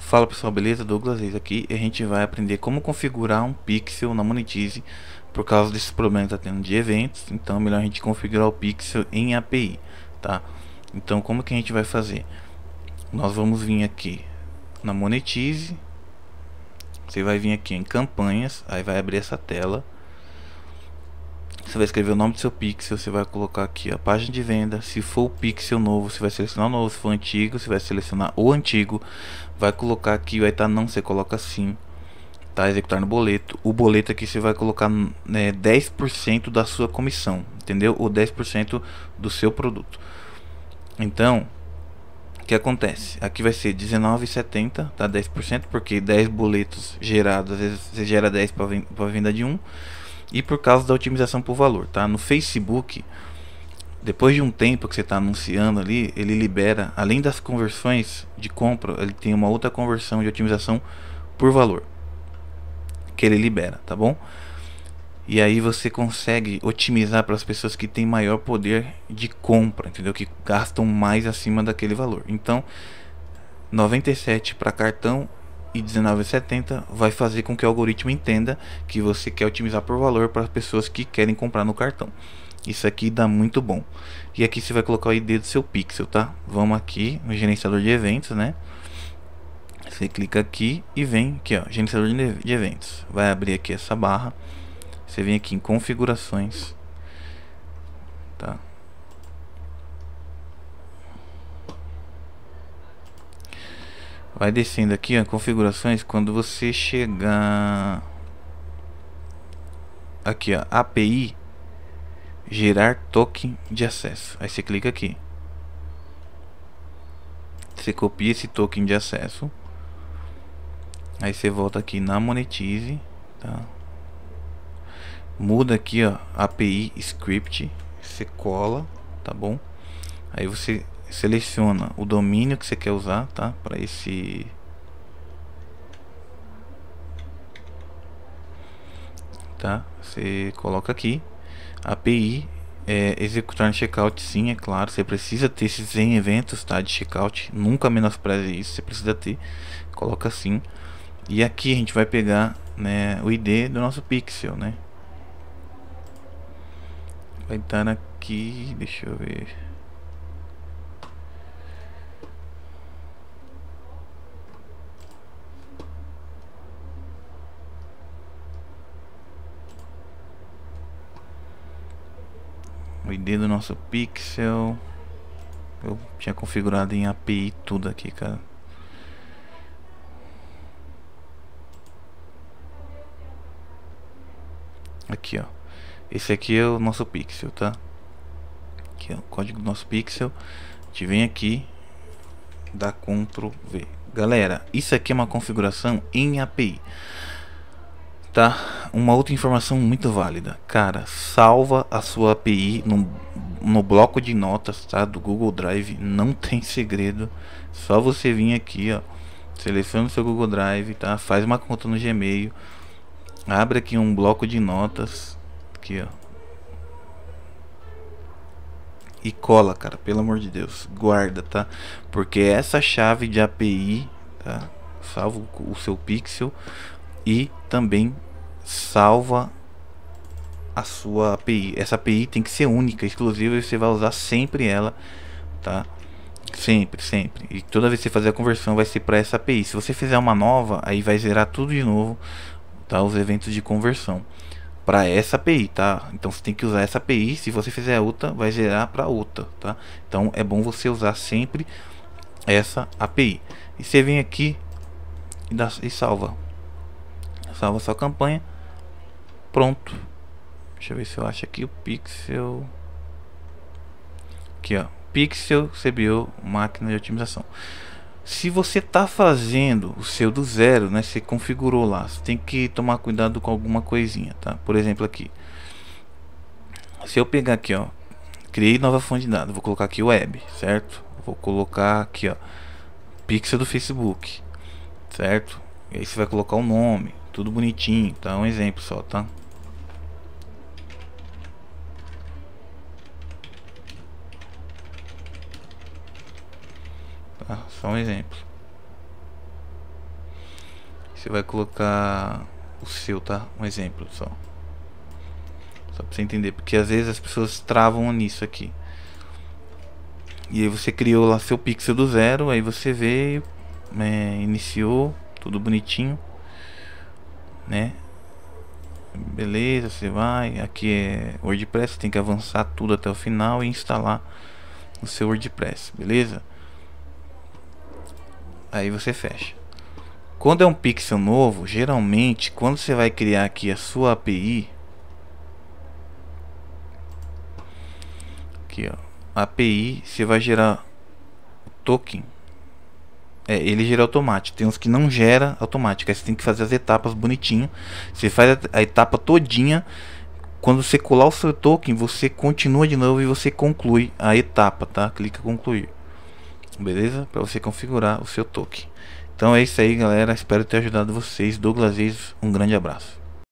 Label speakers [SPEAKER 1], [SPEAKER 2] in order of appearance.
[SPEAKER 1] Fala pessoal, beleza? Douglas Reis aqui e a gente vai aprender como configurar um pixel na Monetize por causa desses problemas que tá tendo de eventos, então é melhor a gente configurar o pixel em API, tá? Então como que a gente vai fazer? Nós vamos vir aqui na Monetize, você vai vir aqui em campanhas, aí vai abrir essa tela, você vai escrever o nome do seu pixel, você vai colocar aqui a página de venda. Se for o pixel novo, você vai selecionar o novo. Se for antigo, você vai selecionar o antigo. Vai colocar aqui, vai estar tá não, você coloca sim. Tá, executar no boleto. O boleto aqui você vai colocar né, 10% da sua comissão, entendeu? Ou 10% do seu produto. Então, o que acontece? Aqui vai ser 19,70, tá? 10%, porque 10 boletos gerados, às vezes você gera 10 para venda de um e por causa da otimização por valor, tá? No Facebook, depois de um tempo que você está anunciando ali, ele libera, além das conversões de compra, ele tem uma outra conversão de otimização por valor que ele libera, tá bom? E aí você consegue otimizar para as pessoas que têm maior poder de compra, entendeu? Que gastam mais acima daquele valor. Então, 97 para cartão e 19,70 vai fazer com que o algoritmo entenda que você quer otimizar por valor para as pessoas que querem comprar no cartão. Isso aqui dá muito bom. E aqui você vai colocar o ID do seu pixel, tá? Vamos aqui no gerenciador de eventos, né? Você clica aqui e vem aqui, ó, gerenciador de eventos. Vai abrir aqui essa barra. Você vem aqui em configurações, tá? Vai descendo aqui ó, em configurações. Quando você chegar aqui ó, API gerar token de acesso. Aí você clica aqui. Você copia esse token de acesso. Aí você volta aqui na monetize, tá? Muda aqui ó, API script, você cola, tá bom? Aí você seleciona o domínio que você quer usar, tá? Para esse tá? Você coloca aqui API é, executar no checkout, sim, é claro. Você precisa ter esses em eventos, tá? De checkout, nunca menospreze isso. Você precisa ter, coloca sim. E aqui a gente vai pegar né, o ID do nosso pixel, né? Vai estar aqui, deixa eu ver. O ID do nosso pixel. Eu tinha configurado em API tudo aqui, cara. Aqui, ó. Esse aqui é o nosso pixel, tá? Aqui é o código do nosso pixel. A gente vem aqui, dá Ctrl V. Galera, isso aqui é uma configuração em API tá? Uma outra informação muito válida, cara, salva a sua API no, no bloco de notas, tá? Do Google Drive, não tem segredo, só você vir aqui, ó, seleciona o seu Google Drive, tá? Faz uma conta no Gmail, abre aqui um bloco de notas, aqui, ó. E cola, cara, pelo amor de Deus, guarda, tá? Porque essa chave de API, tá? Salvo o seu pixel e também salva a sua API. Essa API tem que ser única, exclusiva e você vai usar sempre ela, tá? Sempre, sempre. E toda vez que você fazer a conversão vai ser para essa API. Se você fizer uma nova, aí vai zerar tudo de novo, tá? Os eventos de conversão para essa API, tá? Então você tem que usar essa API. Se você fizer outra, vai zerar para outra, tá? Então é bom você usar sempre essa API. E você vem aqui e, dá, e salva salva sua campanha. Pronto. Deixa eu ver se eu acho aqui o pixel. Aqui ó, pixel CBO máquina de otimização. Se você está fazendo o seu do zero, né, você configurou lá, você tem que tomar cuidado com alguma coisinha, tá? Por exemplo aqui, se eu pegar aqui ó, criei nova fonte de dados, vou colocar aqui web, certo? Vou colocar aqui ó, pixel do Facebook, certo? E aí você vai colocar o nome, tudo bonitinho, tá? Um exemplo só, tá? Tá, só um exemplo. Você vai colocar o seu, tá? Um exemplo só. Só pra você entender, porque às vezes as pessoas travam nisso aqui. E aí você criou lá seu pixel do zero, aí você veio, é, iniciou, tudo bonitinho né? Beleza, você vai, aqui é WordPress, tem que avançar tudo até o final e instalar o seu WordPress, beleza? Aí você fecha. Quando é um pixel novo, geralmente quando você vai criar aqui a sua API, aqui ó, API, você vai gerar token é, ele gera automático. Tem uns que não gera automático. Aí você tem que fazer as etapas bonitinho. Você faz a etapa todinha. Quando você colar o seu token, você continua de novo e você conclui a etapa, tá? Clica concluir. Beleza? Para você configurar o seu token. Então é isso aí, galera. Espero ter ajudado vocês. Douglas Reis, um grande abraço.